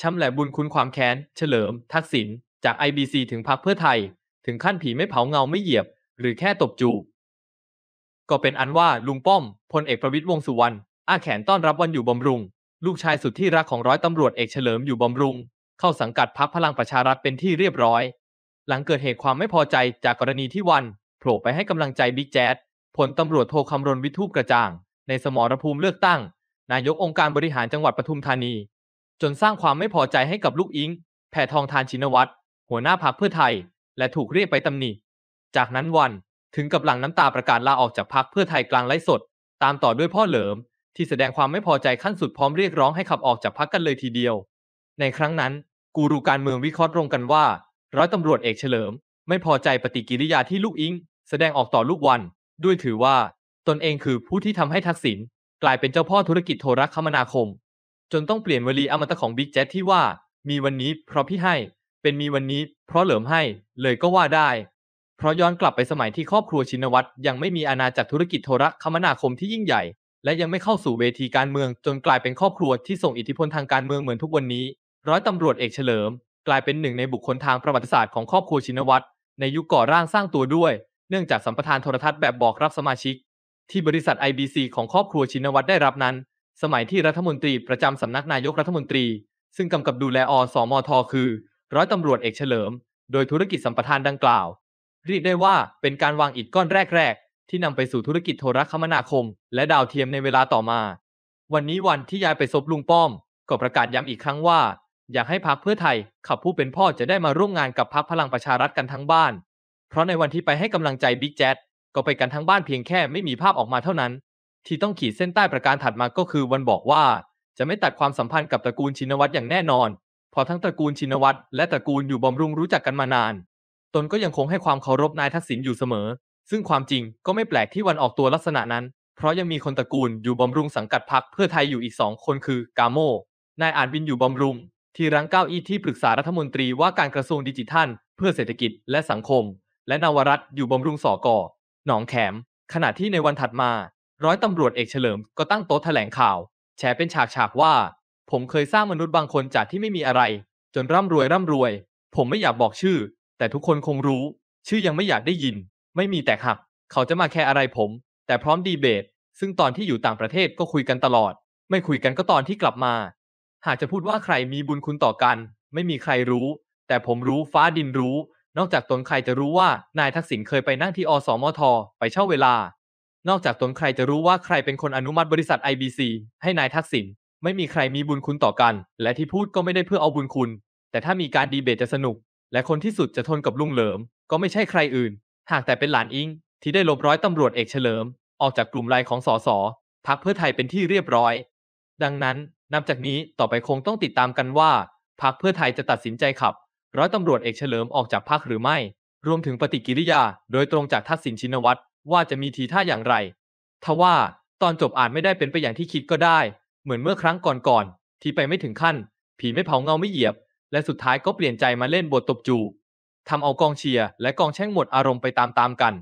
ชำแหละบุญคุณความแค้น เฉลิม ทักษิณจาก IBC ถึงพักเพื่อไทย ถึงขั้นผีไม่เผาเงาไม่เหยียบ หรือแค่ตบจูบก็เป็นอันว่าลุงป้อมพลเอกประวิตยวงสุวรรณอ้าแขนต้อนรับวันอยู่บำรุง ลูกชายสุดที่รักของร้อยตำรวจเอกเฉลิมอยู่บำรุง เข้าสังกัดพักพลังประชารัฐเป็นที่เรียบร้อย หลังเกิดเหตุความไม่พอใจจากกรณีที่วัน โผล่ไปให้กำลังใจบิ๊กแจ๊ดผลตำรวจโทคำรณวิทูปกระจ่าง ในสมรภูมิเลือกตั้ง นายกองค์การบริหารจังหวัดปทุมธานีจนสร้างความไม่พอใจให้กับลูกอิงแผ่ทองทานชินวัตรหัวหน้าพรรคเพื่อไทย และถูกเรียกไปตำหนิ จากนั้นวัน ถึงกับหลังน้ำตาประกาศลาออกจากพรรคเพื่อไทยกลางไลฟ์สด ตามต่อด้วยพ่อเหลิม ที่แสดงความไม่พอใจขั้นสุดพร้อมเรียกร้องให้ขับออกจากพรรคกันเลยทีเดียว ในครั้งนั้น กูรูการเมืองวิเคราะห์ตรงกันว่าร้อยตำรวจเอกเฉลิม ไม่พอใจปฏิกิริยาที่ลูกอิงแสดงออกต่อลูกวัน ด้วยถือว่า ตนเองคือผู้ที่ทำให้ทักษิณกลายเป็นเจ้าพ่อธุรกิจโทรคมนาคมจนต้องเปลี่ยนวลีอมตะของบิ๊กแจ๊ดที่ว่า มีวันนี้ เพราะพี่ให้เป็นมีวันนี้เพราะเหลิมให้ เลยก็ว่าได้เพราะย้อนกลับไปสมัยที่ครอบครัวชินวัตรยังไม่มีอาณาจักรธุรกิจโทรคมนาคมที่ยิ่งใหญ่ และยังไม่เข้าสู่เวทีการเมือง จนกลายเป็นครอบครัวที่ส่งอิทธิพลทางการเมืองเหมือนทุกวันนี้ ร้อยตำรวจเอกเฉลิม กลายเป็นหนึ่งในบุคคลทางประวัติศาสตร์ของครอบครัวชินวัตรในยุคก่อร่างสร้างตัวด้วยเนื่องจากสัมปทานโทรทัศน์แบบบอกรับสมาชิกที่บริษัท IBC ของครอบครัวชินวัตรได้รับนั้นสมัยที่รัฐมนตรีประจำสำนักนายกรัฐมนตรี ซึ่งกำกับดูแลอสอมทคือ ร้อยตำรวจเอกเฉลิม โดยธุรกิจสัมปทานดังกล่าวเรียกได้ว่าเป็นการวางอิฐก้อนแรกๆ ที่นำไปสู่ธุรกิจโทรคมนาคม และดาวเทียมในเวลาต่อมา วันนี้วันที่ยายไปซบลุงป้อม ก็ประกาศย้ำอีกครั้งว่า อยากให้พักเพื่อไทย ขับผู้เป็นพ่อจะได้มาร่วมงานกับพักพลังประชารัฐกันทั้งบ้าน เพราะในวันที่ไปให้กำลังใจบิ๊กแจ๊ดก็ไปกันทั้งบ้านเพียงแค่ไม่มีภาพออกมาเท่านั้นที่ต้องขีดเส้นใต้ประการถัดมาก็คือวันบอกว่าจะไม่ตัดความสัมพันธ์กับตระกูลชินวัตรอย่างแน่นอนเพราะทั้งตระกูลชินวัตรและตระกูลอยู่บำรุงรู้จักกันมานาน ตนก็ยังคงให้ความเคารพนายทักษิณอยู่เสมอ ซึ่งความจริงก็ไม่แปลกที่วันออกตัวลักษณะนั้น เพราะยังมีคนตระกูลอยู่บำรุงสังกัดพรรคเพื่อไทยอยู่อีกสองคนคือกาโมนายอาจวินอยู่บำรุง ที่รั้งเก้าอี้ที่ปรึกษารัฐมนตรีว่าการกระทรวงดิจิทัล เพื่อเศรษฐกิจและสังคม และนวรัตอยู่บำรุงสอกอหนองแขม ขณะที่ในวันถัดมาร้อยตำรวจเอกเฉลิมก็ตั้งโต๊ะแถลงข่าว แชร์เป็นฉากฉากว่า ผมเคยสร้างมนุษย์บางคนจากที่ไม่มีอะไร จนร่ำรวยร่ำรวย ผมไม่อยากบอกชื่อ แต่ทุกคนคงรู้ ชื่อยังไม่อยากได้ยิน ไม่มีแต่หักเขาจะมาแค่อะไรผม แต่พร้อมดีเบต ซึ่งตอนที่อยู่ต่างประเทศก็คุยกันตลอด ไม่คุยกันก็ตอนที่กลับมาหากจะพูดว่าใครมีบุญคุณต่อกัน ไม่มีใครรู้ แต่ผมรู้ฟ้าดินรู้ นอกจากตนใครจะรู้ว่านายทักษิณเคยไปนั่งที่อสอมทไปเช่าเวลานอกจากตนใครจะรู้ว่าใครเป็นคนอนุมัติบริษัท IBC ให้นายทักษิณไม่มีใครมีบุญคุณต่อกัน และที่พูดก็ไม่ได้เพื่อเอาบุญคุณ แต่ถ้ามีการดีเบตจะสนุก และคนที่สุดจะทนกับลุงเหลิม ก็ไม่ใช่ใครอื่น หากแต่เป็นหลานอิง ที่ได้ลบร้อยตำรวจเอกเฉลิม ออกจากกลุ่มไลน์ของสสพักเพื่อไทยเป็นที่เรียบร้อยดังนั้นนับจากนี้ต่อไปคงต้องติดตามกันว่าพักเพื่อไทยจะตัดสินใจขับ ร้อยตำรวจเอกเฉลิมออกจากพักหรือไม่ รวมถึงปฏิกิริยาโดยตรงจากทักษิณชินวัตรว่าจะมีทีท่าอย่างไรทว่าตอนจบอาจไม่ได้เป็นไปอย่างที่คิดก็ได้ เหมือนเมื่อครั้งก่อนๆ ที่ไปไม่ถึงขั้น ผีไม่เผาเงาไม่เหยียบ และสุดท้ายก็เปลี่ยนใจมาเล่นบทตบจู ทำเอากองเชียร์และกองแช่งหมดอารมณ์ไปตามๆกัน